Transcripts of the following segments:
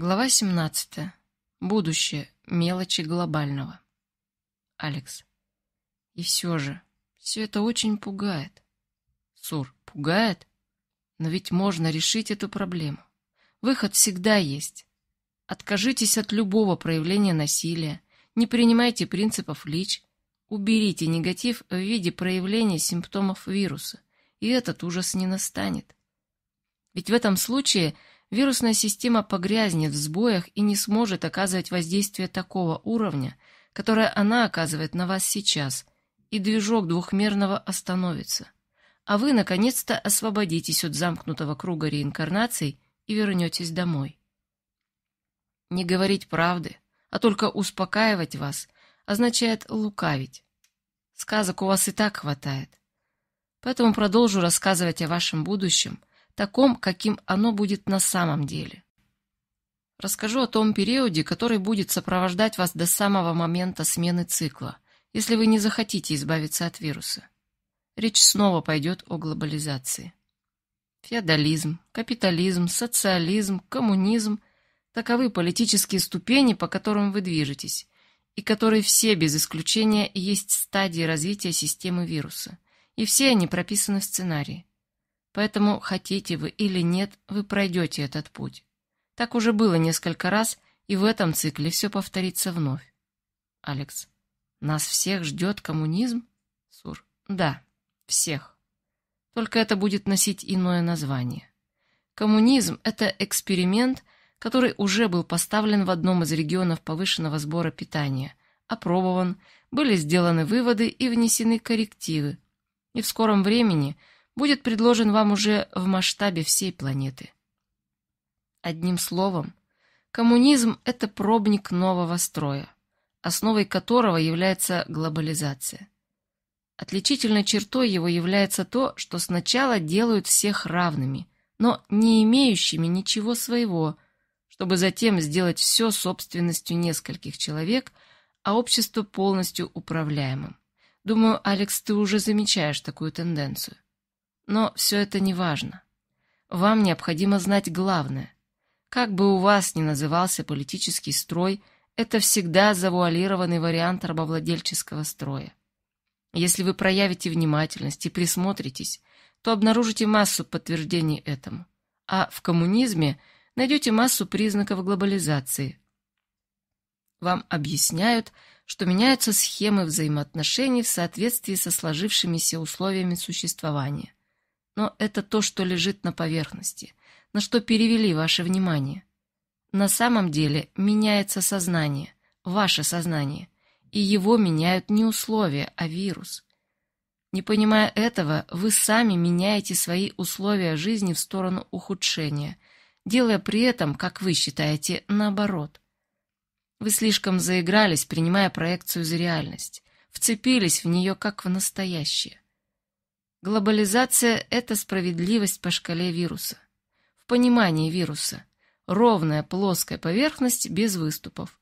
Глава 17. Будущее. Мелочи глобального. Алекс. И все же, все это очень пугает. Сур, пугает? Но ведь можно решить эту проблему. Выход всегда есть. Откажитесь от любого проявления насилия, не принимайте принципов лич, уберите негатив в виде проявления симптомов вируса, и этот ужас не настанет. Ведь в этом случае – вирусная система погрязнет в сбоях и не сможет оказывать воздействие такого уровня, которое она оказывает на вас сейчас, и движок двухмерного остановится. А вы, наконец-то, освободитесь от замкнутого круга реинкарнаций и вернетесь домой. Не говорить правды, а только успокаивать вас, означает лукавить. Сказок у вас и так хватает. Поэтому продолжу рассказывать о вашем будущем – таком, каким оно будет на самом деле. Расскажу о том периоде, который будет сопровождать вас до самого момента смены цикла, если вы не захотите избавиться от вируса. Речь снова пойдет о глобализации. Феодализм, капитализм, социализм, коммунизм – таковы политические ступени, по которым вы движетесь, и которые все без исключения есть стадии развития системы вируса, и все они прописаны в сценарии – Поэтому, хотите вы или нет, вы пройдете этот путь. Так уже было несколько раз, и в этом цикле все повторится вновь. Алекс. Нас всех ждет коммунизм? Сур. Да, всех. Только это будет носить иное название. Коммунизм – это эксперимент, который уже был поставлен в одном из регионов повышенного сбора питания, опробован, были сделаны выводы и внесены коррективы. И в скором времени – будет предложен вам уже в масштабе всей планеты. Одним словом, коммунизм – это пробник нового строя, основой которого является глобализация. Отличительной чертой его является то, что сначала делают всех равными, но не имеющими ничего своего, чтобы затем сделать все собственностью нескольких человек, а общество полностью управляемым. Думаю, Алекс, ты уже замечаешь такую тенденцию. Но все это не важно. Вам необходимо знать главное. Как бы у вас ни назывался политический строй, это всегда завуалированный вариант рабовладельческого строя. Если вы проявите внимательность и присмотритесь, то обнаружите массу подтверждений этому. А в коммунизме найдете массу признаков глобализации. Вам объясняют, что меняются схемы взаимоотношений в соответствии со сложившимися условиями существования но это то, что лежит на поверхности, на что перевели ваше внимание. На самом деле меняется сознание, ваше сознание, и его меняют не условия, а вирус. Не понимая этого, вы сами меняете свои условия жизни в сторону ухудшения, делая при этом, как вы считаете, наоборот. Вы слишком заигрались, принимая проекцию за реальность, вцепились в нее как в настоящее. Глобализация — это справедливость по шкале вируса. В понимании вируса — ровная плоская поверхность без выступов.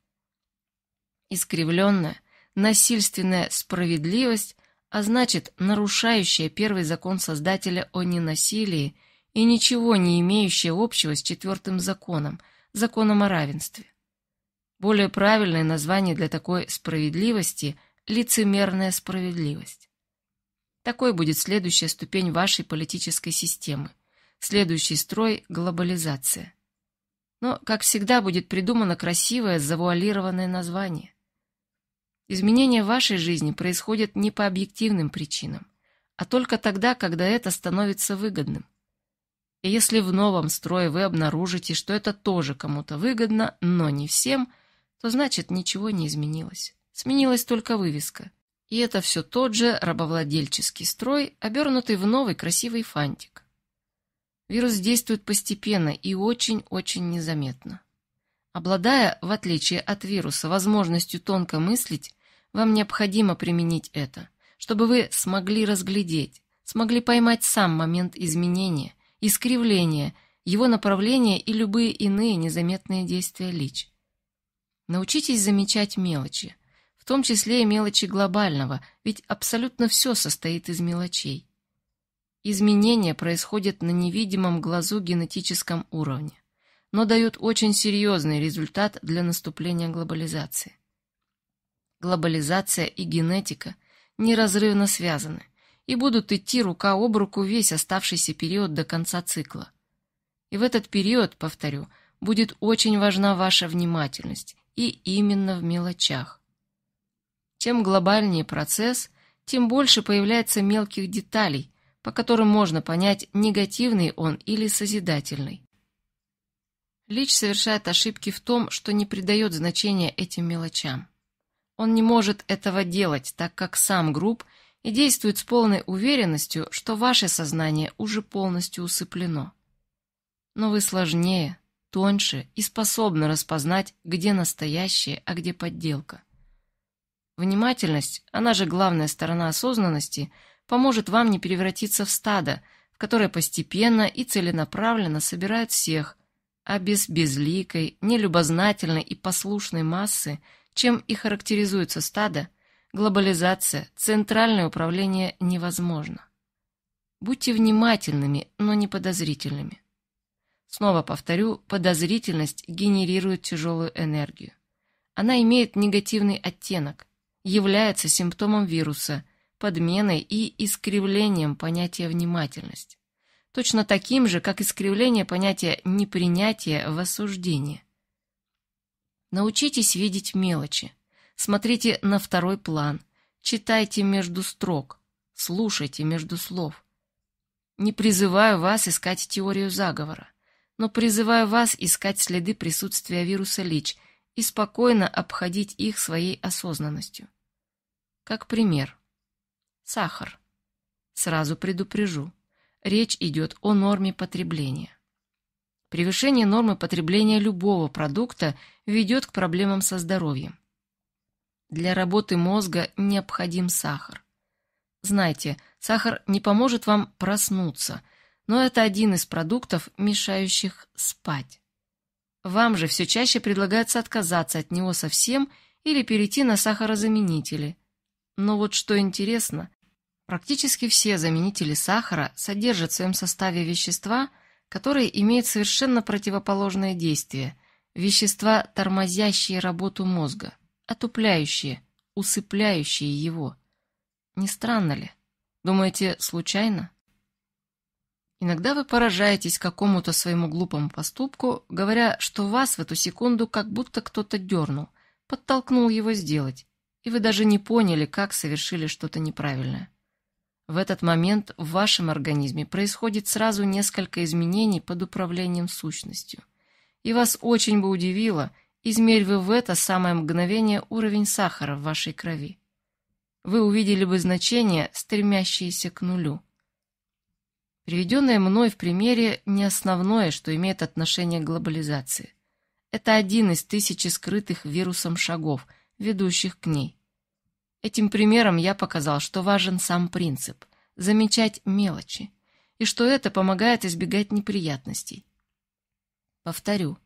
Искривленная, насильственная справедливость, а значит, нарушающая первый закон Создателя о ненасилии и ничего не имеющая общего с четвертым законом, законом о равенстве. Более правильное название для такой справедливости – лицемерная справедливость. Такой будет следующая ступень вашей политической системы. Следующий строй – глобализация. Но, как всегда, будет придумано красивое, завуалированное название. Изменения в вашей жизни происходят не по объективным причинам, а только тогда, когда это становится выгодным. И если в новом строе вы обнаружите, что это тоже кому-то выгодно, но не всем, то значит ничего не изменилось. Сменилась только вывеска. И это все тот же рабовладельческий строй, обернутый в новый красивый фантик. Вирус действует постепенно и очень-очень незаметно. Обладая, в отличие от вируса, возможностью тонко мыслить, вам необходимо применить это, чтобы вы смогли разглядеть, смогли поймать сам момент изменения, искривления, его направления и любые иные незаметные действия лич. Научитесь замечать мелочи – в том числе и мелочи глобального, ведь абсолютно все состоит из мелочей. Изменения происходят на невидимом глазу генетическом уровне, но дают очень серьезный результат для наступления глобализации. Глобализация и генетика неразрывно связаны и будут идти рука об руку весь оставшийся период до конца цикла. И в этот период, повторю, будет очень важна ваша внимательность, и именно в мелочах. Чем глобальнее процесс, тем больше появляется мелких деталей, по которым можно понять, негативный он или созидательный. Лич совершает ошибки в том, что не придает значения этим мелочам. Он не может этого делать, так как сам груб и действует с полной уверенностью, что ваше сознание уже полностью усыплено. Но вы сложнее, тоньше и способны распознать, где настоящее, а где подделка. Внимательность, она же главная сторона осознанности, поможет вам не превратиться в стадо, в которое постепенно и целенаправленно собирают всех, а без безликой, нелюбознательной и послушной массы, чем и характеризуется стадо, глобализация, центральное управление невозможно. Будьте внимательными, но не подозрительными. Снова повторю, подозрительность генерирует тяжелую энергию. Она имеет негативный оттенок – является симптомом вируса, подменой и искривлением понятия «внимательность». Точно таким же, как искривление понятия «непринятие» в осуждении. Научитесь видеть мелочи. Смотрите на второй план. Читайте между строк. Слушайте между слов. Не призываю вас искать теорию заговора, но призываю вас искать следы присутствия вируса ЛИЧ и спокойно обходить их своей осознанностью. Как пример. Сахар. Сразу предупрежу. Речь идет о норме потребления. Превышение нормы потребления любого продукта ведет к проблемам со здоровьем. Для работы мозга необходим сахар. Знайте, сахар не поможет вам проснуться, но это один из продуктов, мешающих спать. Вам же все чаще предлагается отказаться от него совсем или перейти на сахарозаменители – но вот что интересно, практически все заменители сахара содержат в своем составе вещества, которые имеют совершенно противоположное действие, вещества, тормозящие работу мозга, отупляющие, усыпляющие его. Не странно ли? Думаете, случайно? Иногда вы поражаетесь какому-то своему глупому поступку, говоря, что вас в эту секунду как будто кто-то дернул, подтолкнул его сделать, и вы даже не поняли, как совершили что-то неправильное. В этот момент в вашем организме происходит сразу несколько изменений под управлением сущностью. И вас очень бы удивило, измерь вы в это самое мгновение уровень сахара в вашей крови. Вы увидели бы значение стремящееся к нулю. Приведенное мной в примере не основное, что имеет отношение к глобализации. Это один из тысячи скрытых вирусом шагов, ведущих к ней. Этим примером я показал, что важен сам принцип – замечать мелочи, и что это помогает избегать неприятностей. Повторю,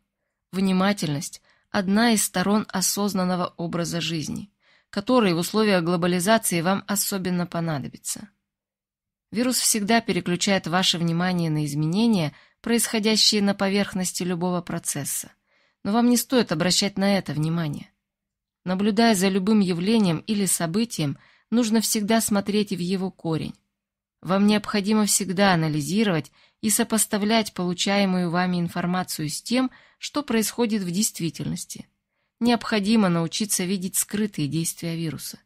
внимательность – одна из сторон осознанного образа жизни, который в условиях глобализации вам особенно понадобится. Вирус всегда переключает ваше внимание на изменения, происходящие на поверхности любого процесса, но вам не стоит обращать на это внимание. Наблюдая за любым явлением или событием, нужно всегда смотреть в его корень. Вам необходимо всегда анализировать и сопоставлять получаемую вами информацию с тем, что происходит в действительности. Необходимо научиться видеть скрытые действия вируса.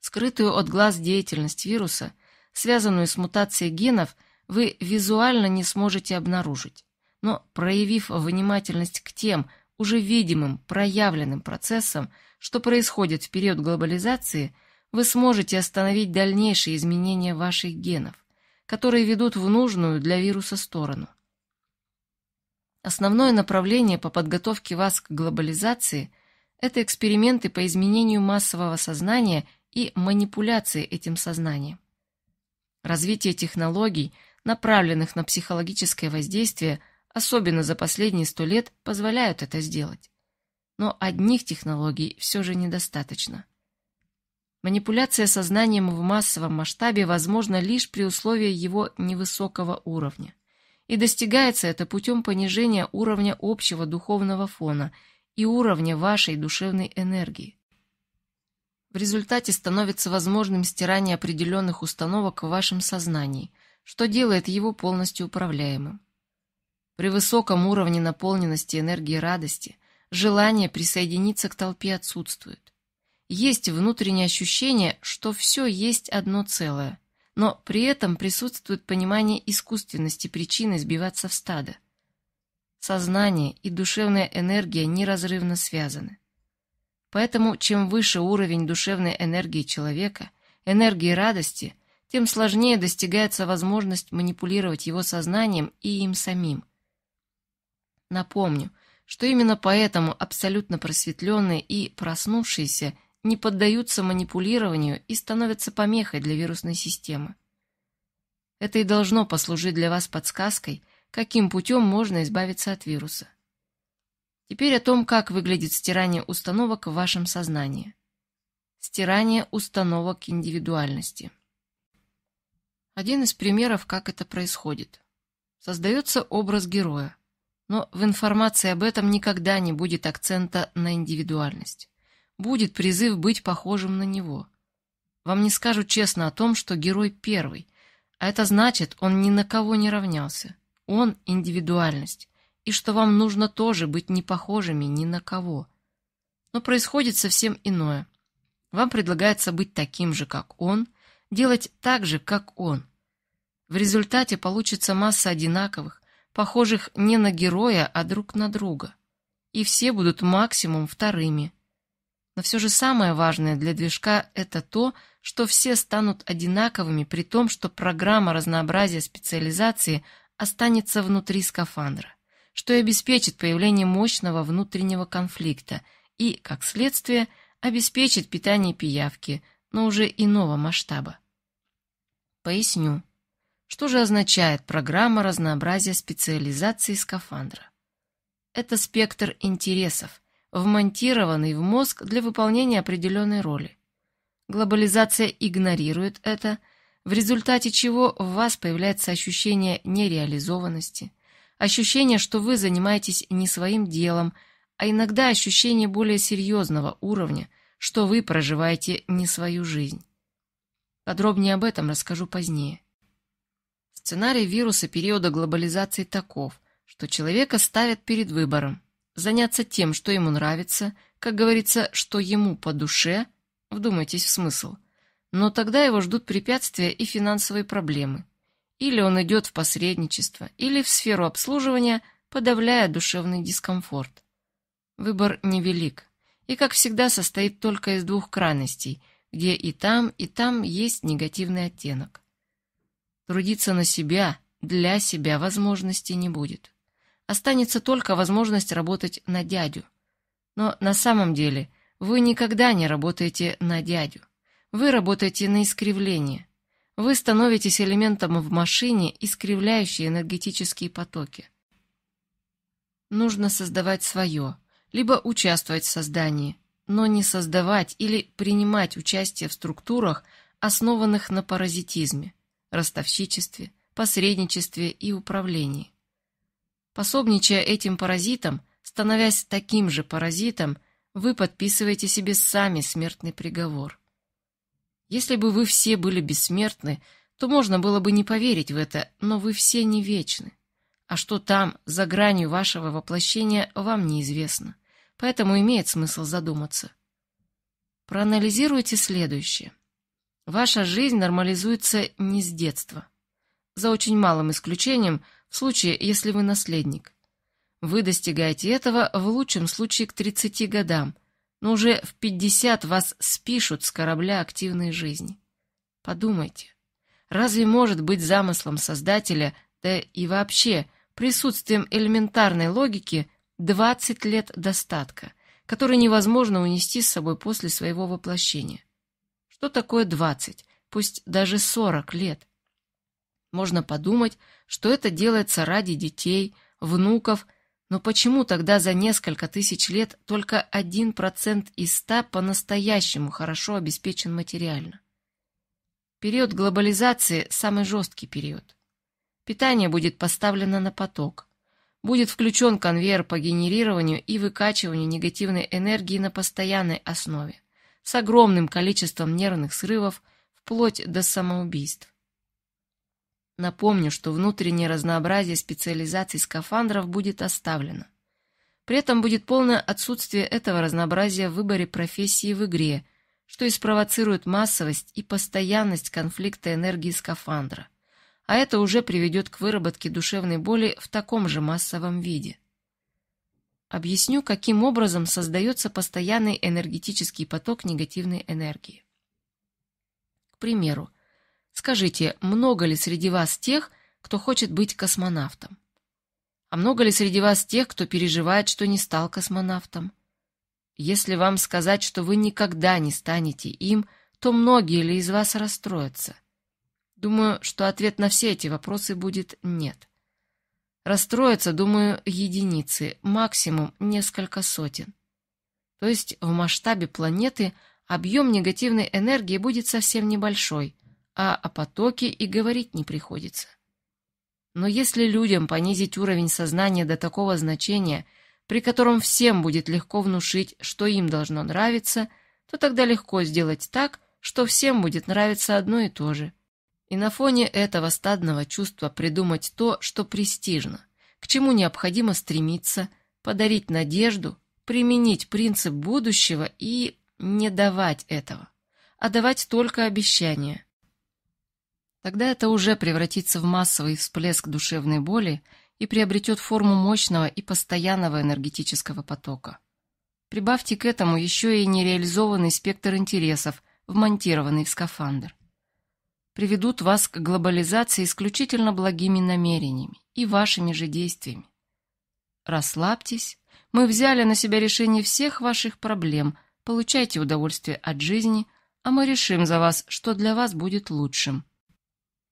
Скрытую от глаз деятельность вируса, связанную с мутацией генов, вы визуально не сможете обнаружить. Но проявив внимательность к тем, уже видимым, проявленным процессом, что происходит в период глобализации, вы сможете остановить дальнейшие изменения ваших генов, которые ведут в нужную для вируса сторону. Основное направление по подготовке вас к глобализации – это эксперименты по изменению массового сознания и манипуляции этим сознанием. Развитие технологий, направленных на психологическое воздействие – особенно за последние сто лет, позволяют это сделать. Но одних технологий все же недостаточно. Манипуляция сознанием в массовом масштабе возможна лишь при условии его невысокого уровня. И достигается это путем понижения уровня общего духовного фона и уровня вашей душевной энергии. В результате становится возможным стирание определенных установок в вашем сознании, что делает его полностью управляемым. При высоком уровне наполненности энергии радости желание присоединиться к толпе отсутствует. Есть внутреннее ощущение, что все есть одно целое, но при этом присутствует понимание искусственности причины сбиваться в стадо. Сознание и душевная энергия неразрывно связаны. Поэтому чем выше уровень душевной энергии человека, энергии радости, тем сложнее достигается возможность манипулировать его сознанием и им самим – Напомню, что именно поэтому абсолютно просветленные и проснувшиеся не поддаются манипулированию и становятся помехой для вирусной системы. Это и должно послужить для вас подсказкой, каким путем можно избавиться от вируса. Теперь о том, как выглядит стирание установок в вашем сознании. Стирание установок индивидуальности. Один из примеров, как это происходит. Создается образ героя. Но в информации об этом никогда не будет акцента на индивидуальность. Будет призыв быть похожим на него. Вам не скажут честно о том, что герой первый, а это значит, он ни на кого не равнялся. Он — индивидуальность, и что вам нужно тоже быть не похожими ни на кого. Но происходит совсем иное. Вам предлагается быть таким же, как он, делать так же, как он. В результате получится масса одинаковых, похожих не на героя, а друг на друга. И все будут максимум вторыми. Но все же самое важное для движка – это то, что все станут одинаковыми, при том, что программа разнообразия специализации останется внутри скафандра, что и обеспечит появление мощного внутреннего конфликта и, как следствие, обеспечит питание пиявки, но уже иного масштаба. Поясню. Что же означает программа разнообразия специализации скафандра? Это спектр интересов, вмонтированный в мозг для выполнения определенной роли. Глобализация игнорирует это, в результате чего в вас появляется ощущение нереализованности, ощущение, что вы занимаетесь не своим делом, а иногда ощущение более серьезного уровня, что вы проживаете не свою жизнь. Подробнее об этом расскажу позднее. Сценарий вируса периода глобализации таков, что человека ставят перед выбором – заняться тем, что ему нравится, как говорится, что ему по душе, вдумайтесь в смысл, но тогда его ждут препятствия и финансовые проблемы. Или он идет в посредничество, или в сферу обслуживания, подавляя душевный дискомфорт. Выбор невелик и, как всегда, состоит только из двух крайностей, где и там, и там есть негативный оттенок. Трудиться на себя, для себя возможности не будет. Останется только возможность работать на дядю. Но на самом деле вы никогда не работаете на дядю. Вы работаете на искривление. Вы становитесь элементом в машине, искривляющей энергетические потоки. Нужно создавать свое, либо участвовать в создании, но не создавать или принимать участие в структурах, основанных на паразитизме ростовщичестве, посредничестве и управлении. Пособничая этим паразитам, становясь таким же паразитом, вы подписываете себе сами смертный приговор. Если бы вы все были бессмертны, то можно было бы не поверить в это, но вы все не вечны. А что там, за гранью вашего воплощения, вам неизвестно. Поэтому имеет смысл задуматься. Проанализируйте следующее. Ваша жизнь нормализуется не с детства. За очень малым исключением, в случае, если вы наследник. Вы достигаете этого в лучшем случае к 30 годам, но уже в 50 вас спишут с корабля активной жизни. Подумайте, разве может быть замыслом создателя, да и вообще присутствием элементарной логики 20 лет достатка, который невозможно унести с собой после своего воплощения? Что такое двадцать? пусть даже сорок лет? Можно подумать, что это делается ради детей, внуков, но почему тогда за несколько тысяч лет только один процент из ста по-настоящему хорошо обеспечен материально? Период глобализации – самый жесткий период. Питание будет поставлено на поток. Будет включен конвейер по генерированию и выкачиванию негативной энергии на постоянной основе с огромным количеством нервных срывов вплоть до самоубийств. Напомню, что внутреннее разнообразие специализаций скафандров будет оставлено. При этом будет полное отсутствие этого разнообразия в выборе профессии в игре, что и спровоцирует массовость и постоянность конфликта энергии скафандра. А это уже приведет к выработке душевной боли в таком же массовом виде объясню, каким образом создается постоянный энергетический поток негативной энергии. К примеру, скажите, много ли среди вас тех, кто хочет быть космонавтом? А много ли среди вас тех, кто переживает, что не стал космонавтом? Если вам сказать, что вы никогда не станете им, то многие ли из вас расстроятся? Думаю, что ответ на все эти вопросы будет «нет». Расстроятся, думаю, единицы, максимум несколько сотен. То есть в масштабе планеты объем негативной энергии будет совсем небольшой, а о потоке и говорить не приходится. Но если людям понизить уровень сознания до такого значения, при котором всем будет легко внушить, что им должно нравиться, то тогда легко сделать так, что всем будет нравиться одно и то же – и на фоне этого стадного чувства придумать то, что престижно, к чему необходимо стремиться, подарить надежду, применить принцип будущего и не давать этого, а давать только обещания. Тогда это уже превратится в массовый всплеск душевной боли и приобретет форму мощного и постоянного энергетического потока. Прибавьте к этому еще и нереализованный спектр интересов, вмонтированный в скафандр приведут вас к глобализации исключительно благими намерениями и вашими же действиями. Расслабьтесь, мы взяли на себя решение всех ваших проблем, получайте удовольствие от жизни, а мы решим за вас, что для вас будет лучшим.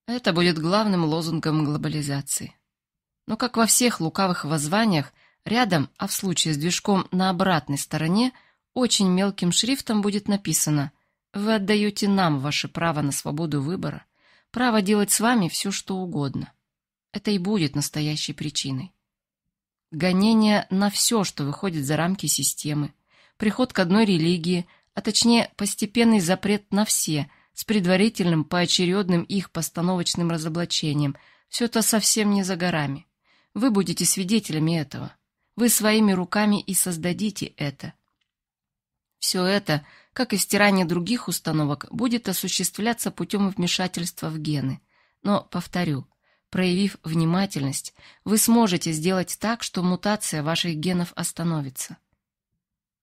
Это будет главным лозунгом глобализации. Но как во всех лукавых воззваниях, рядом, а в случае с движком на обратной стороне, очень мелким шрифтом будет написано – вы отдаете нам ваше право на свободу выбора, право делать с вами все, что угодно. Это и будет настоящей причиной. Гонение на все, что выходит за рамки системы, приход к одной религии, а точнее постепенный запрет на все, с предварительным поочередным их постановочным разоблачением, все это совсем не за горами. Вы будете свидетелями этого. Вы своими руками и создадите это. Все это – как и стирание других установок, будет осуществляться путем вмешательства в гены. Но, повторю, проявив внимательность, вы сможете сделать так, что мутация ваших генов остановится.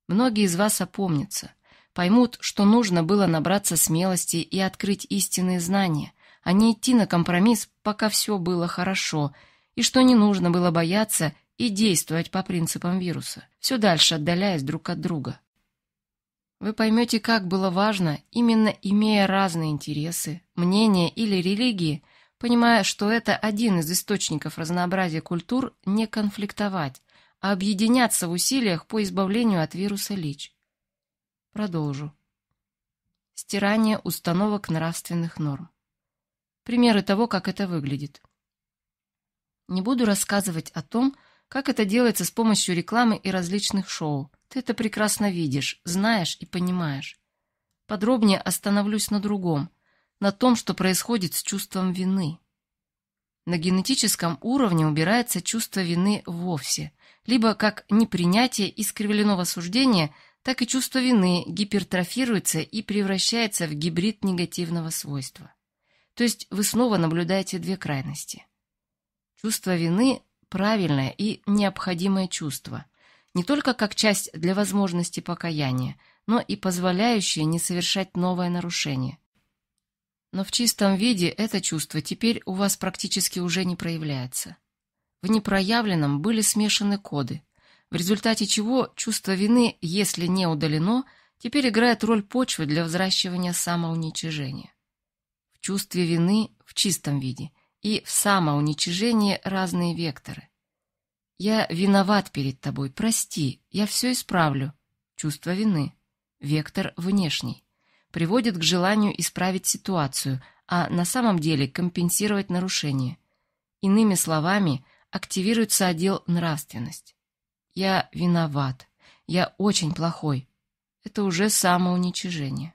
Многие из вас опомнятся, поймут, что нужно было набраться смелости и открыть истинные знания, а не идти на компромисс, пока все было хорошо, и что не нужно было бояться и действовать по принципам вируса, все дальше отдаляясь друг от друга. Вы поймете, как было важно, именно имея разные интересы, мнения или религии, понимая, что это один из источников разнообразия культур, не конфликтовать, а объединяться в усилиях по избавлению от вируса ЛИЧ. Продолжу. Стирание установок нравственных норм. Примеры того, как это выглядит. Не буду рассказывать о том, как это делается с помощью рекламы и различных шоу – ты это прекрасно видишь, знаешь и понимаешь. Подробнее остановлюсь на другом, на том, что происходит с чувством вины. На генетическом уровне убирается чувство вины вовсе, либо как непринятие искривленного суждения, так и чувство вины гипертрофируется и превращается в гибрид негативного свойства. То есть вы снова наблюдаете две крайности. Чувство вины – правильное и необходимое чувство – не только как часть для возможности покаяния, но и позволяющая не совершать новое нарушение. Но в чистом виде это чувство теперь у вас практически уже не проявляется. В непроявленном были смешаны коды, в результате чего чувство вины, если не удалено, теперь играет роль почвы для взращивания самоуничижения. В чувстве вины в чистом виде и в самоуничижении разные векторы. Я виноват перед тобой, прости, я все исправлю. Чувство вины. Вектор внешний. Приводит к желанию исправить ситуацию, а на самом деле компенсировать нарушение. Иными словами, активируется отдел нравственность. Я виноват. Я очень плохой. Это уже самоуничижение.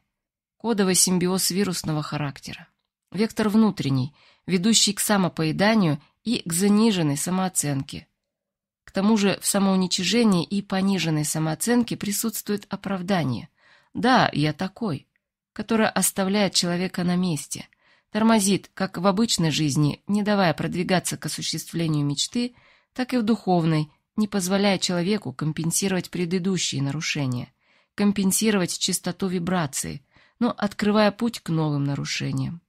Кодовый симбиоз вирусного характера. Вектор внутренний, ведущий к самопоеданию и к заниженной самооценке – к тому же в самоуничижении и пониженной самооценке присутствует оправдание. «Да, я такой», которое оставляет человека на месте, тормозит как в обычной жизни, не давая продвигаться к осуществлению мечты, так и в духовной, не позволяя человеку компенсировать предыдущие нарушения, компенсировать чистоту вибрации, но открывая путь к новым нарушениям.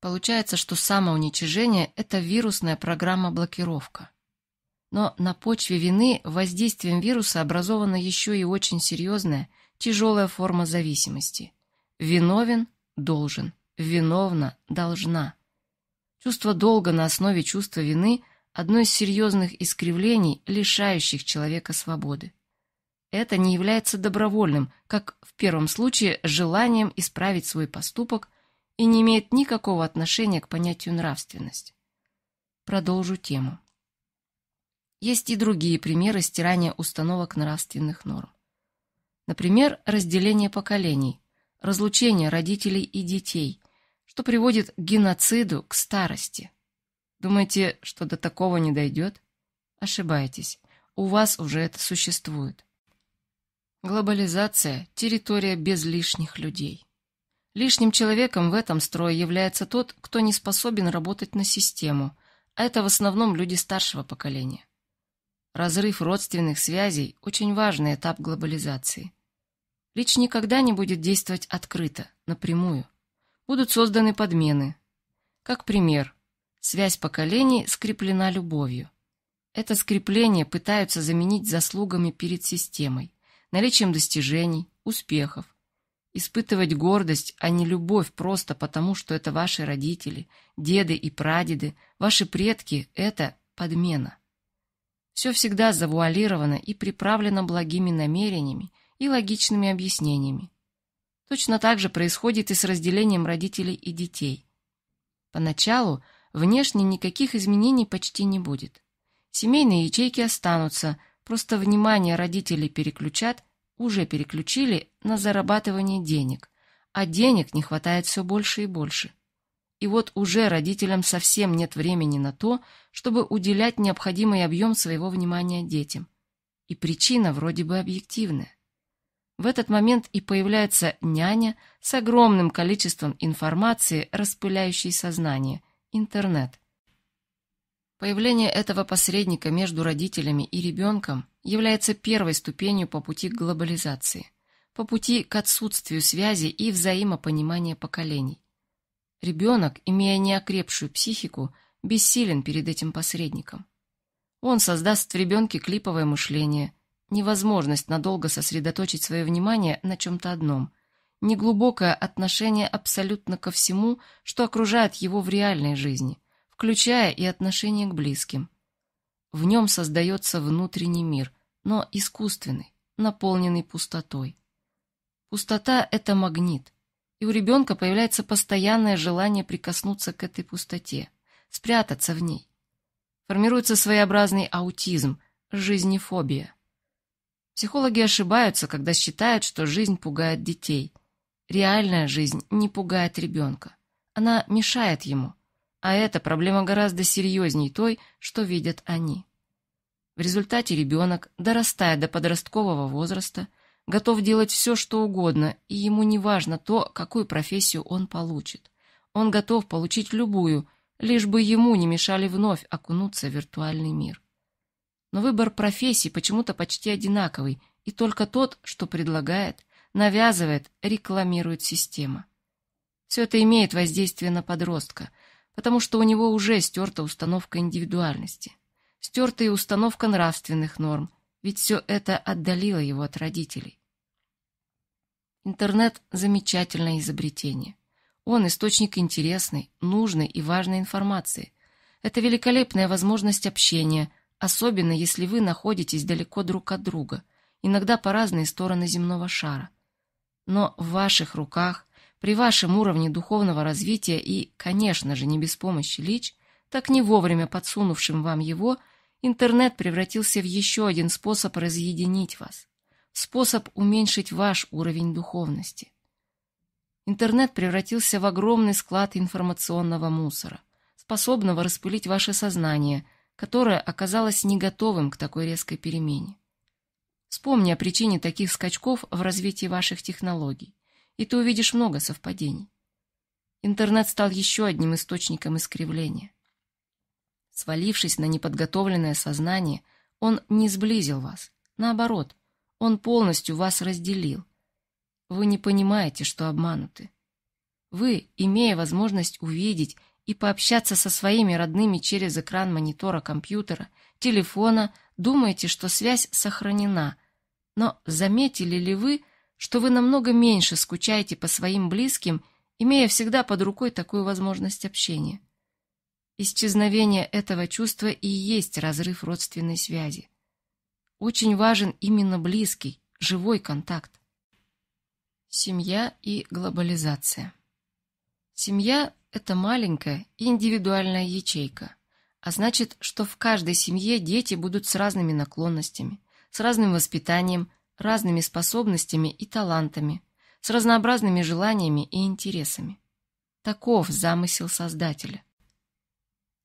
Получается, что самоуничижение – это вирусная программа-блокировка но на почве вины воздействием вируса образована еще и очень серьезная, тяжелая форма зависимости. Виновен – должен, виновна – должна. Чувство долга на основе чувства вины – одно из серьезных искривлений, лишающих человека свободы. Это не является добровольным, как в первом случае желанием исправить свой поступок и не имеет никакого отношения к понятию нравственность. Продолжу тему. Есть и другие примеры стирания установок нравственных норм. Например, разделение поколений, разлучение родителей и детей, что приводит к геноциду, к старости. Думаете, что до такого не дойдет? Ошибаетесь. У вас уже это существует. Глобализация – территория без лишних людей. Лишним человеком в этом строе является тот, кто не способен работать на систему, а это в основном люди старшего поколения. Разрыв родственных связей – очень важный этап глобализации. Речь никогда не будет действовать открыто, напрямую. Будут созданы подмены. Как пример, связь поколений скреплена любовью. Это скрепление пытаются заменить заслугами перед системой, наличием достижений, успехов. Испытывать гордость, а не любовь просто потому, что это ваши родители, деды и прадеды, ваши предки – это подмена. Все всегда завуалировано и приправлено благими намерениями и логичными объяснениями. Точно так же происходит и с разделением родителей и детей. Поначалу внешне никаких изменений почти не будет. Семейные ячейки останутся, просто внимание родителей переключат, уже переключили на зарабатывание денег, а денег не хватает все больше и больше – и вот уже родителям совсем нет времени на то, чтобы уделять необходимый объем своего внимания детям. И причина вроде бы объективная. В этот момент и появляется няня с огромным количеством информации, распыляющей сознание, интернет. Появление этого посредника между родителями и ребенком является первой ступенью по пути к глобализации, по пути к отсутствию связи и взаимопонимания поколений Ребенок, имея неокрепшую психику, бессилен перед этим посредником. Он создаст в ребенке клиповое мышление, невозможность надолго сосредоточить свое внимание на чем-то одном, неглубокое отношение абсолютно ко всему, что окружает его в реальной жизни, включая и отношение к близким. В нем создается внутренний мир, но искусственный, наполненный пустотой. Пустота — это магнит, и у ребенка появляется постоянное желание прикоснуться к этой пустоте, спрятаться в ней. Формируется своеобразный аутизм, жизнефобия. Психологи ошибаются, когда считают, что жизнь пугает детей. Реальная жизнь не пугает ребенка. Она мешает ему. А эта проблема гораздо серьезней той, что видят они. В результате ребенок, дорастая до подросткового возраста – готов делать все, что угодно, и ему не важно то, какую профессию он получит. Он готов получить любую, лишь бы ему не мешали вновь окунуться в виртуальный мир. Но выбор профессий почему-то почти одинаковый, и только тот, что предлагает, навязывает, рекламирует система. Все это имеет воздействие на подростка, потому что у него уже стерта установка индивидуальности, стерта и установка нравственных норм, ведь все это отдалило его от родителей. Интернет – замечательное изобретение. Он – источник интересной, нужной и важной информации. Это великолепная возможность общения, особенно если вы находитесь далеко друг от друга, иногда по разные стороны земного шара. Но в ваших руках, при вашем уровне духовного развития и, конечно же, не без помощи лич, так не вовремя подсунувшим вам его – Интернет превратился в еще один способ разъединить вас, способ уменьшить ваш уровень духовности. Интернет превратился в огромный склад информационного мусора, способного распылить ваше сознание, которое оказалось не готовым к такой резкой перемене. Вспомни о причине таких скачков в развитии ваших технологий, и ты увидишь много совпадений. Интернет стал еще одним источником искривления. Свалившись на неподготовленное сознание, он не сблизил вас. Наоборот, он полностью вас разделил. Вы не понимаете, что обмануты. Вы, имея возможность увидеть и пообщаться со своими родными через экран монитора компьютера, телефона, думаете, что связь сохранена. Но заметили ли вы, что вы намного меньше скучаете по своим близким, имея всегда под рукой такую возможность общения? Исчезновение этого чувства и есть разрыв родственной связи. Очень важен именно близкий, живой контакт. Семья и глобализация. Семья – это маленькая индивидуальная ячейка, а значит, что в каждой семье дети будут с разными наклонностями, с разным воспитанием, разными способностями и талантами, с разнообразными желаниями и интересами. Таков замысел Создателя.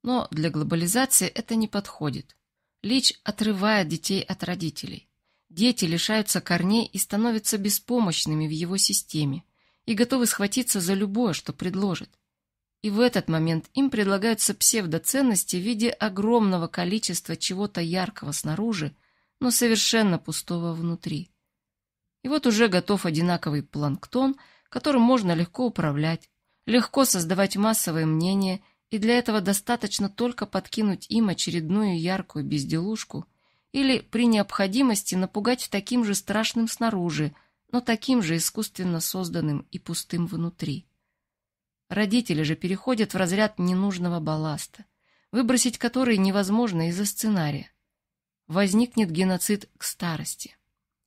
Но для глобализации это не подходит. Лич отрывает детей от родителей. Дети лишаются корней и становятся беспомощными в его системе и готовы схватиться за любое, что предложит. И в этот момент им предлагаются псевдоценности в виде огромного количества чего-то яркого снаружи, но совершенно пустого внутри. И вот уже готов одинаковый планктон, которым можно легко управлять, легко создавать массовые мнения и для этого достаточно только подкинуть им очередную яркую безделушку или при необходимости напугать таким же страшным снаружи, но таким же искусственно созданным и пустым внутри. Родители же переходят в разряд ненужного балласта, выбросить который невозможно из-за сценария. Возникнет геноцид к старости.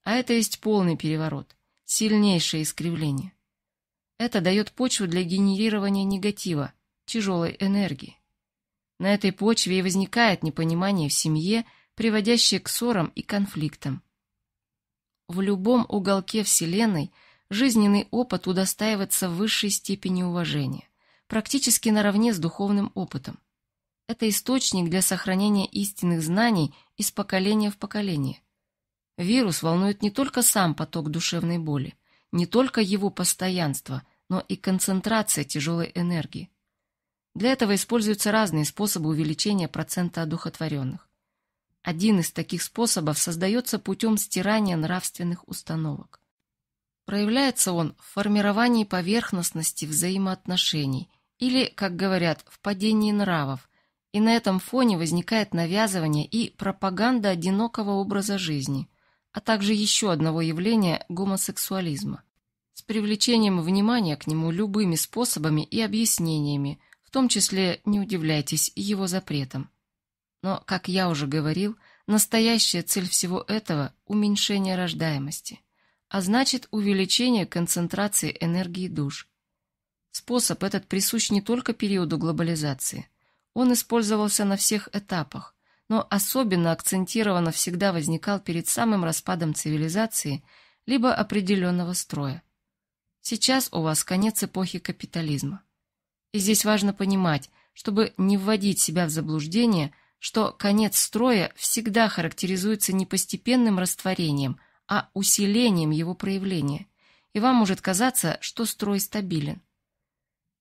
А это есть полный переворот, сильнейшее искривление. Это дает почву для генерирования негатива – тяжелой энергии. На этой почве и возникает непонимание в семье, приводящее к ссорам и конфликтам. В любом уголке Вселенной жизненный опыт удостаивается высшей степени уважения, практически наравне с духовным опытом. Это источник для сохранения истинных знаний из поколения в поколение. Вирус волнует не только сам поток душевной боли, не только его постоянство, но и концентрация тяжелой энергии. Для этого используются разные способы увеличения процента одухотворенных. Один из таких способов создается путем стирания нравственных установок. Проявляется он в формировании поверхностности взаимоотношений или, как говорят, в падении нравов, и на этом фоне возникает навязывание и пропаганда одинокого образа жизни, а также еще одного явления гомосексуализма, с привлечением внимания к нему любыми способами и объяснениями – том числе не удивляйтесь его запретам. Но, как я уже говорил, настоящая цель всего этого – уменьшение рождаемости, а значит увеличение концентрации энергии душ. Способ этот присущ не только периоду глобализации. Он использовался на всех этапах, но особенно акцентированно всегда возникал перед самым распадом цивилизации либо определенного строя. Сейчас у вас конец эпохи капитализма. И здесь важно понимать, чтобы не вводить себя в заблуждение, что конец строя всегда характеризуется не постепенным растворением, а усилением его проявления, и вам может казаться, что строй стабилен.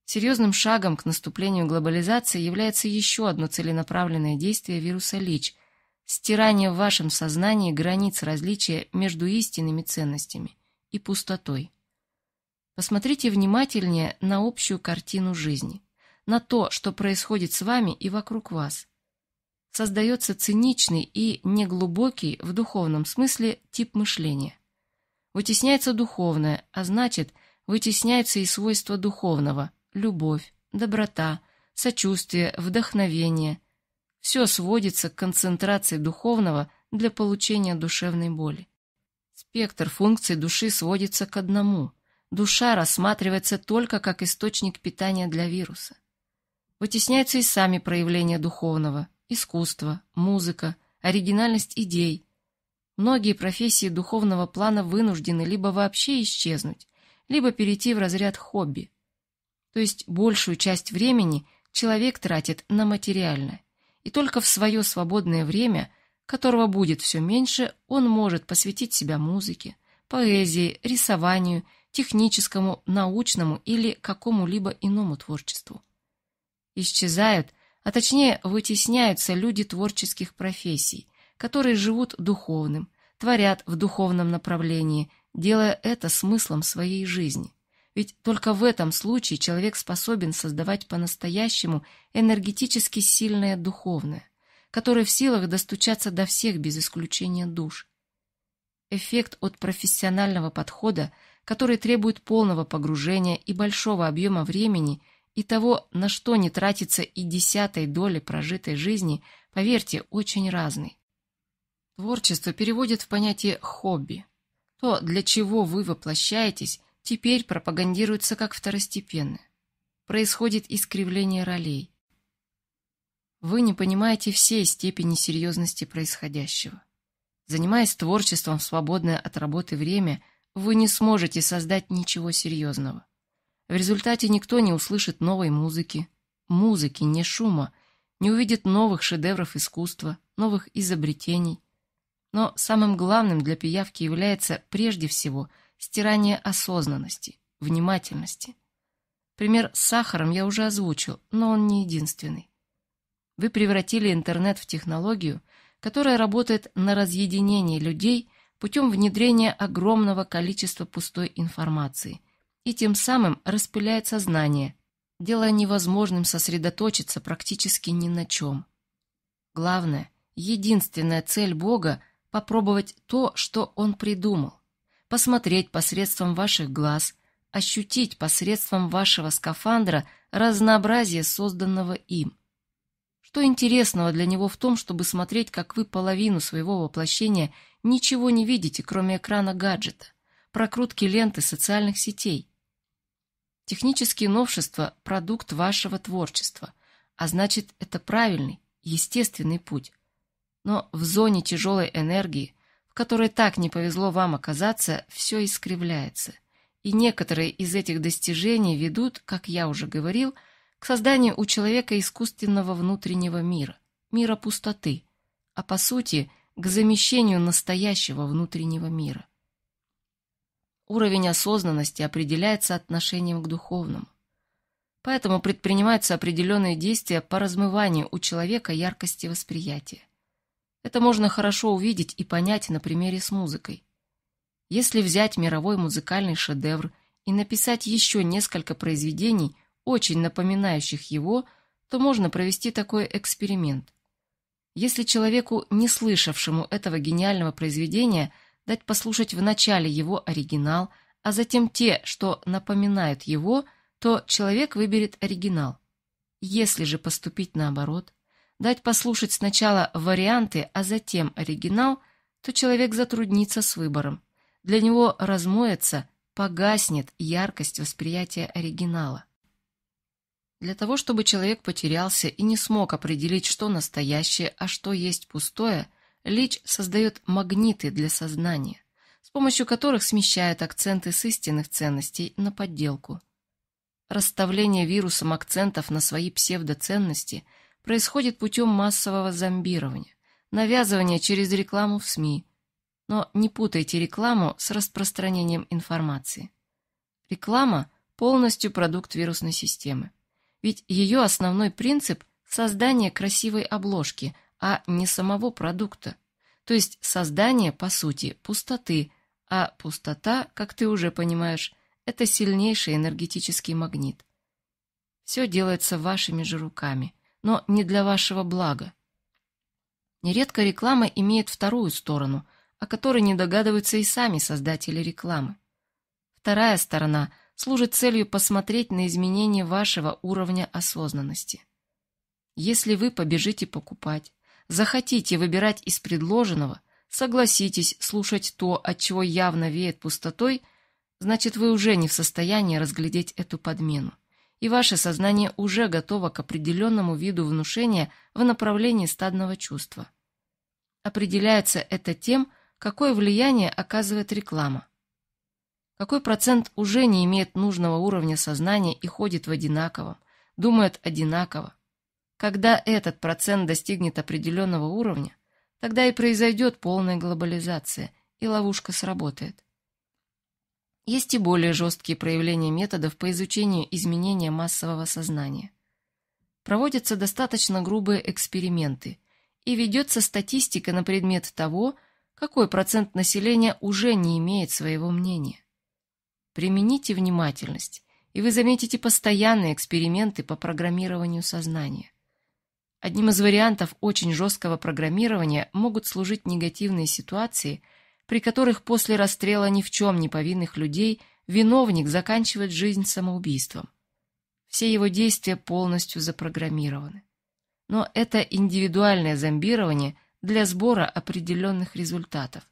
Серьезным шагом к наступлению глобализации является еще одно целенаправленное действие вируса ЛИЧ – стирание в вашем сознании границ различия между истинными ценностями и пустотой. Посмотрите внимательнее на общую картину жизни, на то, что происходит с вами и вокруг вас. Создается циничный и неглубокий в духовном смысле тип мышления. Вытесняется духовное, а значит, вытесняются и свойства духовного – любовь, доброта, сочувствие, вдохновение. Все сводится к концентрации духовного для получения душевной боли. Спектр функций души сводится к одному – Душа рассматривается только как источник питания для вируса. Вытесняются и сами проявления духовного, искусство, музыка, оригинальность идей. Многие профессии духовного плана вынуждены либо вообще исчезнуть, либо перейти в разряд хобби. То есть большую часть времени человек тратит на материальное, и только в свое свободное время, которого будет все меньше, он может посвятить себя музыке, поэзии, рисованию – техническому, научному или какому-либо иному творчеству. Исчезают, а точнее вытесняются люди творческих профессий, которые живут духовным, творят в духовном направлении, делая это смыслом своей жизни. Ведь только в этом случае человек способен создавать по-настоящему энергетически сильное духовное, которое в силах достучаться до всех без исключения душ. Эффект от профессионального подхода – которые требуют полного погружения и большого объема времени и того, на что не тратится и десятой доли прожитой жизни, поверьте, очень разный. Творчество переводит в понятие «хобби». То, для чего вы воплощаетесь, теперь пропагандируется как второстепенное. Происходит искривление ролей. Вы не понимаете всей степени серьезности происходящего. Занимаясь творчеством в свободное от работы время, вы не сможете создать ничего серьезного. В результате никто не услышит новой музыки, музыки, не шума, не увидит новых шедевров искусства, новых изобретений. Но самым главным для пиявки является прежде всего стирание осознанности, внимательности. Пример с сахаром я уже озвучил, но он не единственный. Вы превратили интернет в технологию, которая работает на разъединение людей путем внедрения огромного количества пустой информации и тем самым распыляет сознание, делая невозможным сосредоточиться практически ни на чем. Главное, единственная цель Бога – попробовать то, что Он придумал, посмотреть посредством ваших глаз, ощутить посредством вашего скафандра разнообразие созданного им. Что интересного для Него в том, чтобы смотреть, как вы половину своего воплощения – ничего не видите, кроме экрана гаджета, прокрутки ленты социальных сетей. Технические новшества – продукт вашего творчества, а значит, это правильный, естественный путь. Но в зоне тяжелой энергии, в которой так не повезло вам оказаться, все искривляется. И некоторые из этих достижений ведут, как я уже говорил, к созданию у человека искусственного внутреннего мира, мира пустоты, а по сути – к замещению настоящего внутреннего мира. Уровень осознанности определяется отношением к духовному. Поэтому предпринимаются определенные действия по размыванию у человека яркости восприятия. Это можно хорошо увидеть и понять на примере с музыкой. Если взять мировой музыкальный шедевр и написать еще несколько произведений, очень напоминающих его, то можно провести такой эксперимент – если человеку, не слышавшему этого гениального произведения, дать послушать вначале его оригинал, а затем те, что напоминают его, то человек выберет оригинал. Если же поступить наоборот, дать послушать сначала варианты, а затем оригинал, то человек затруднится с выбором. Для него размоется, погаснет яркость восприятия оригинала. Для того, чтобы человек потерялся и не смог определить, что настоящее, а что есть пустое, Лич создает магниты для сознания, с помощью которых смещает акценты с истинных ценностей на подделку. Расставление вирусом акцентов на свои псевдоценности происходит путем массового зомбирования, навязывания через рекламу в СМИ, но не путайте рекламу с распространением информации. Реклама – полностью продукт вирусной системы ведь ее основной принцип – создание красивой обложки, а не самого продукта. То есть создание, по сути, пустоты, а пустота, как ты уже понимаешь, это сильнейший энергетический магнит. Все делается вашими же руками, но не для вашего блага. Нередко реклама имеет вторую сторону, о которой не догадываются и сами создатели рекламы. Вторая сторона служит целью посмотреть на изменение вашего уровня осознанности. Если вы побежите покупать, захотите выбирать из предложенного, согласитесь слушать то, от чего явно веет пустотой, значит вы уже не в состоянии разглядеть эту подмену, и ваше сознание уже готово к определенному виду внушения в направлении стадного чувства. Определяется это тем, какое влияние оказывает реклама. Какой процент уже не имеет нужного уровня сознания и ходит в одинаковом, думает одинаково? Когда этот процент достигнет определенного уровня, тогда и произойдет полная глобализация, и ловушка сработает. Есть и более жесткие проявления методов по изучению изменения массового сознания. Проводятся достаточно грубые эксперименты, и ведется статистика на предмет того, какой процент населения уже не имеет своего мнения. Примените внимательность, и вы заметите постоянные эксперименты по программированию сознания. Одним из вариантов очень жесткого программирования могут служить негативные ситуации, при которых после расстрела ни в чем не повинных людей виновник заканчивает жизнь самоубийством. Все его действия полностью запрограммированы. Но это индивидуальное зомбирование для сбора определенных результатов.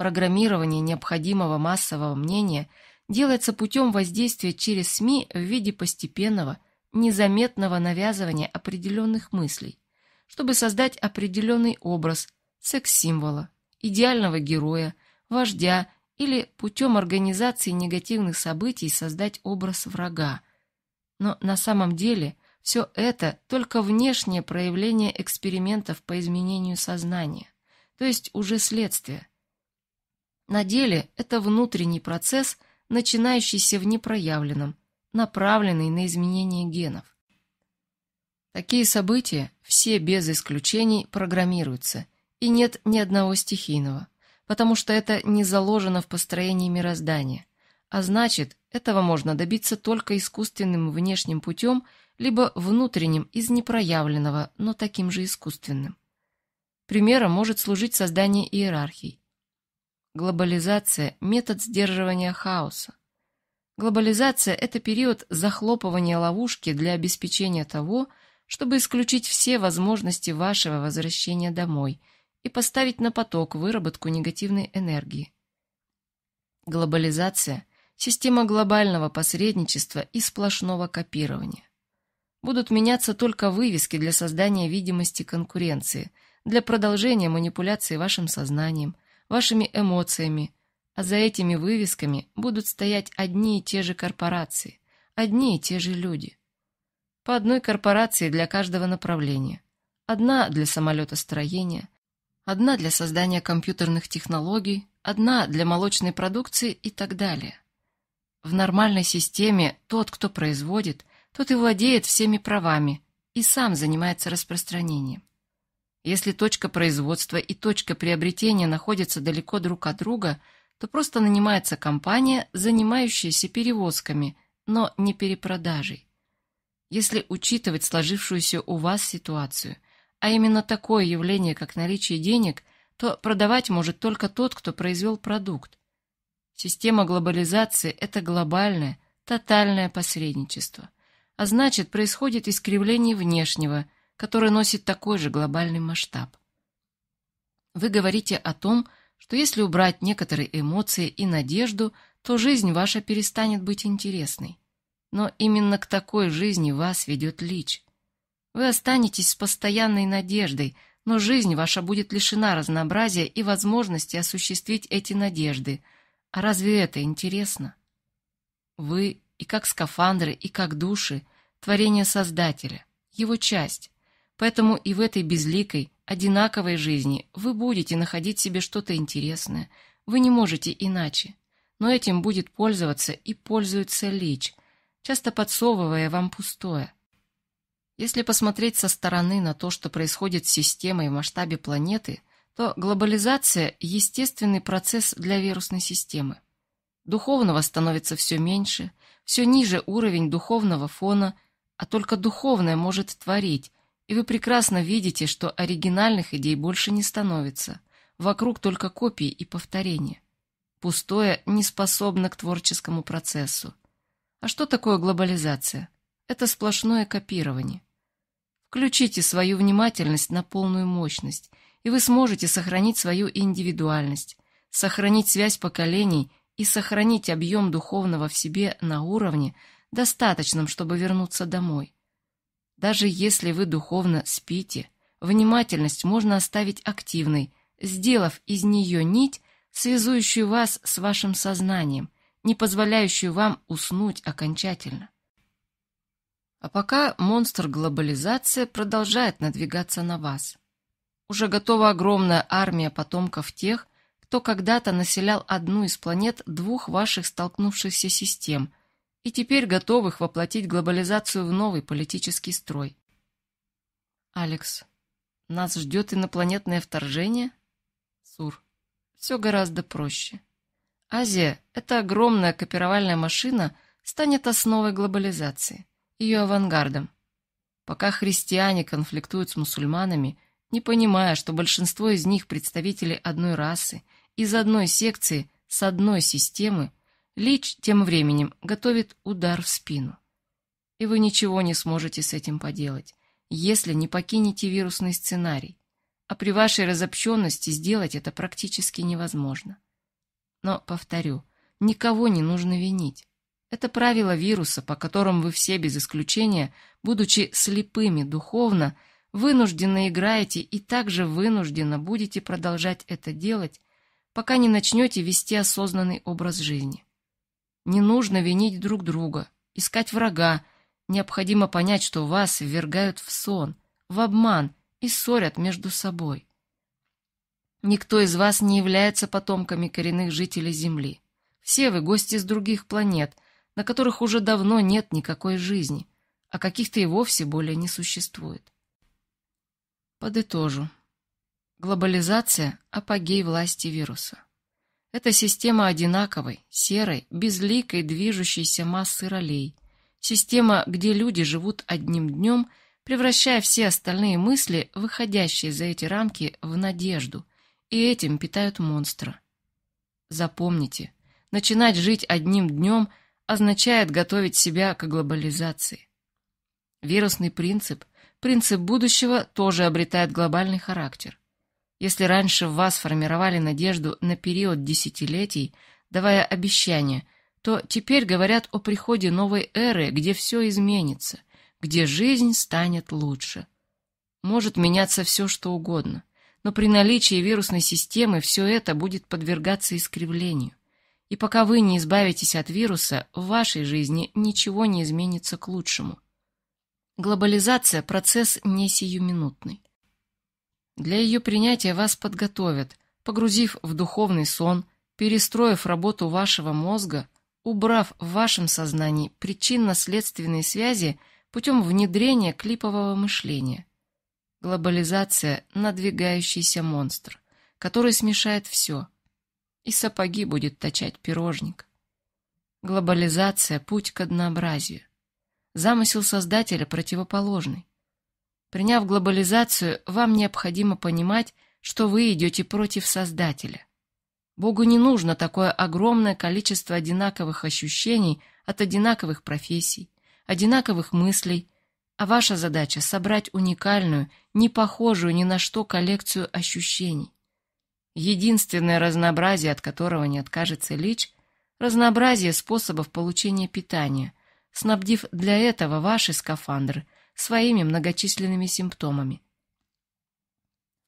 Программирование необходимого массового мнения делается путем воздействия через СМИ в виде постепенного, незаметного навязывания определенных мыслей, чтобы создать определенный образ секс-символа, идеального героя, вождя или путем организации негативных событий создать образ врага. Но на самом деле все это только внешнее проявление экспериментов по изменению сознания, то есть уже следствие, на деле это внутренний процесс, начинающийся в непроявленном, направленный на изменение генов. Такие события все без исключений программируются, и нет ни одного стихийного, потому что это не заложено в построении мироздания, а значит, этого можно добиться только искусственным внешним путем либо внутренним из непроявленного, но таким же искусственным. Примером может служить создание иерархий, Глобализация – метод сдерживания хаоса. Глобализация – это период захлопывания ловушки для обеспечения того, чтобы исключить все возможности вашего возвращения домой и поставить на поток выработку негативной энергии. Глобализация – система глобального посредничества и сплошного копирования. Будут меняться только вывески для создания видимости конкуренции, для продолжения манипуляции вашим сознанием – вашими эмоциями, а за этими вывесками будут стоять одни и те же корпорации, одни и те же люди. По одной корпорации для каждого направления. Одна для самолетостроения, одна для создания компьютерных технологий, одна для молочной продукции и так далее. В нормальной системе тот, кто производит, тот и владеет всеми правами и сам занимается распространением. Если точка производства и точка приобретения находятся далеко друг от друга, то просто нанимается компания, занимающаяся перевозками, но не перепродажей. Если учитывать сложившуюся у вас ситуацию, а именно такое явление, как наличие денег, то продавать может только тот, кто произвел продукт. Система глобализации – это глобальное, тотальное посредничество. А значит, происходит искривление внешнего – который носит такой же глобальный масштаб. Вы говорите о том, что если убрать некоторые эмоции и надежду, то жизнь ваша перестанет быть интересной. Но именно к такой жизни вас ведет Лич. Вы останетесь с постоянной надеждой, но жизнь ваша будет лишена разнообразия и возможности осуществить эти надежды. А разве это интересно? Вы и как скафандры, и как души – творение Создателя, его часть. Поэтому и в этой безликой, одинаковой жизни вы будете находить себе что-то интересное. Вы не можете иначе. Но этим будет пользоваться и пользуется лич, часто подсовывая вам пустое. Если посмотреть со стороны на то, что происходит с системой в масштабе планеты, то глобализация – естественный процесс для вирусной системы. Духовного становится все меньше, все ниже уровень духовного фона, а только духовное может творить, и вы прекрасно видите, что оригинальных идей больше не становится. Вокруг только копии и повторения. Пустое не способно к творческому процессу. А что такое глобализация? Это сплошное копирование. Включите свою внимательность на полную мощность, и вы сможете сохранить свою индивидуальность, сохранить связь поколений и сохранить объем духовного в себе на уровне, достаточном, чтобы вернуться домой – даже если вы духовно спите, внимательность можно оставить активной, сделав из нее нить, связующую вас с вашим сознанием, не позволяющую вам уснуть окончательно. А пока монстр глобализация продолжает надвигаться на вас. Уже готова огромная армия потомков тех, кто когда-то населял одну из планет двух ваших столкнувшихся систем, и теперь готовых воплотить глобализацию в новый политический строй. Алекс, нас ждет инопланетное вторжение? Сур, все гораздо проще. Азия, эта огромная копировальная машина, станет основой глобализации, ее авангардом. Пока христиане конфликтуют с мусульманами, не понимая, что большинство из них представители одной расы, из одной секции, с одной системы – Лич тем временем готовит удар в спину. И вы ничего не сможете с этим поделать, если не покинете вирусный сценарий. А при вашей разобщенности сделать это практически невозможно. Но, повторю, никого не нужно винить. Это правило вируса, по которым вы все без исключения, будучи слепыми духовно, вынужденно играете и также вынужденно будете продолжать это делать, пока не начнете вести осознанный образ жизни. Не нужно винить друг друга, искать врага. Необходимо понять, что вас ввергают в сон, в обман и ссорят между собой. Никто из вас не является потомками коренных жителей Земли. Все вы гости с других планет, на которых уже давно нет никакой жизни, а каких-то и вовсе более не существует. Подытожу. Глобализация – апогей власти вируса. Это система одинаковой, серой, безликой, движущейся массы ролей. Система, где люди живут одним днем, превращая все остальные мысли, выходящие за эти рамки, в надежду. И этим питают монстра. Запомните, начинать жить одним днем означает готовить себя к глобализации. Вирусный принцип, принцип будущего тоже обретает глобальный характер. Если раньше в вас формировали надежду на период десятилетий, давая обещания, то теперь говорят о приходе новой эры, где все изменится, где жизнь станет лучше. Может меняться все, что угодно, но при наличии вирусной системы все это будет подвергаться искривлению. И пока вы не избавитесь от вируса, в вашей жизни ничего не изменится к лучшему. Глобализация – процесс не сиюминутный. Для ее принятия вас подготовят, погрузив в духовный сон, перестроив работу вашего мозга, убрав в вашем сознании причинно-следственные связи путем внедрения клипового мышления. Глобализация – надвигающийся монстр, который смешает все. И сапоги будет точать пирожник. Глобализация – путь к однообразию. Замысел Создателя противоположный. Приняв глобализацию, вам необходимо понимать, что вы идете против Создателя. Богу не нужно такое огромное количество одинаковых ощущений от одинаковых профессий, одинаковых мыслей, а ваша задача — собрать уникальную, не похожую ни на что коллекцию ощущений. Единственное разнообразие, от которого не откажется лич — разнообразие способов получения питания, снабдив для этого ваши скафандры — своими многочисленными симптомами.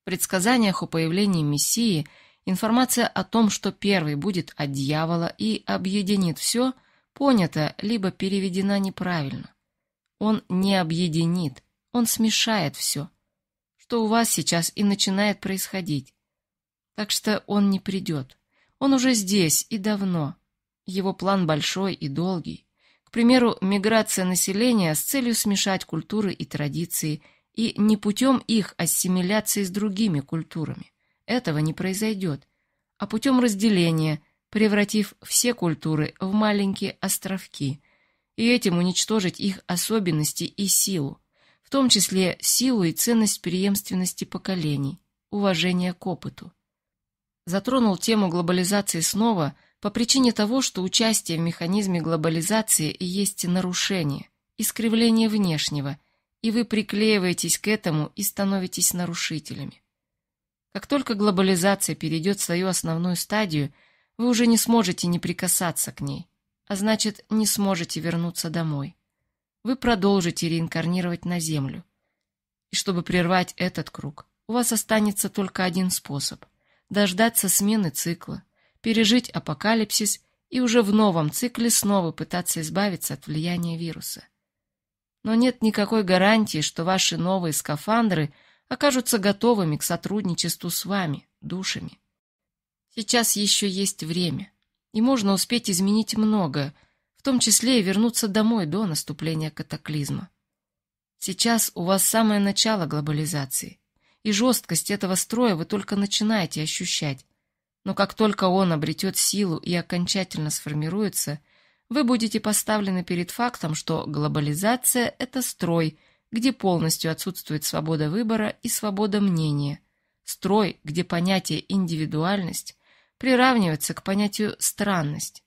В предсказаниях о появлении Мессии информация о том, что первый будет от дьявола и объединит все, понята либо переведена неправильно. Он не объединит, он смешает все, что у вас сейчас и начинает происходить. Так что он не придет. Он уже здесь и давно. Его план большой и долгий примеру, миграция населения с целью смешать культуры и традиции и не путем их ассимиляции с другими культурами. Этого не произойдет, а путем разделения, превратив все культуры в маленькие островки, и этим уничтожить их особенности и силу, в том числе силу и ценность преемственности поколений, уважение к опыту затронул тему глобализации снова, по причине того, что участие в механизме глобализации и есть нарушение, искривление внешнего, и вы приклеиваетесь к этому и становитесь нарушителями. Как только глобализация перейдет в свою основную стадию, вы уже не сможете не прикасаться к ней, а значит, не сможете вернуться домой. Вы продолжите реинкарнировать на Землю. И чтобы прервать этот круг, у вас останется только один способ – дождаться смены цикла – пережить апокалипсис и уже в новом цикле снова пытаться избавиться от влияния вируса. Но нет никакой гарантии, что ваши новые скафандры окажутся готовыми к сотрудничеству с вами, душами. Сейчас еще есть время, и можно успеть изменить многое, в том числе и вернуться домой до наступления катаклизма. Сейчас у вас самое начало глобализации, и жесткость этого строя вы только начинаете ощущать, но как только он обретет силу и окончательно сформируется, вы будете поставлены перед фактом, что глобализация – это строй, где полностью отсутствует свобода выбора и свобода мнения, строй, где понятие «индивидуальность» приравнивается к понятию «странность»,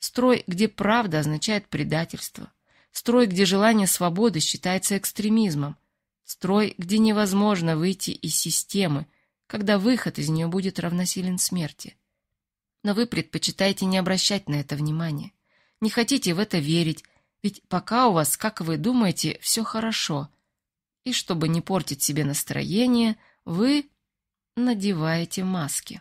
строй, где правда означает предательство, строй, где желание свободы считается экстремизмом, строй, где невозможно выйти из системы, когда выход из нее будет равносилен смерти. Но вы предпочитаете не обращать на это внимания, не хотите в это верить, ведь пока у вас, как вы думаете, все хорошо. И чтобы не портить себе настроение, вы надеваете маски.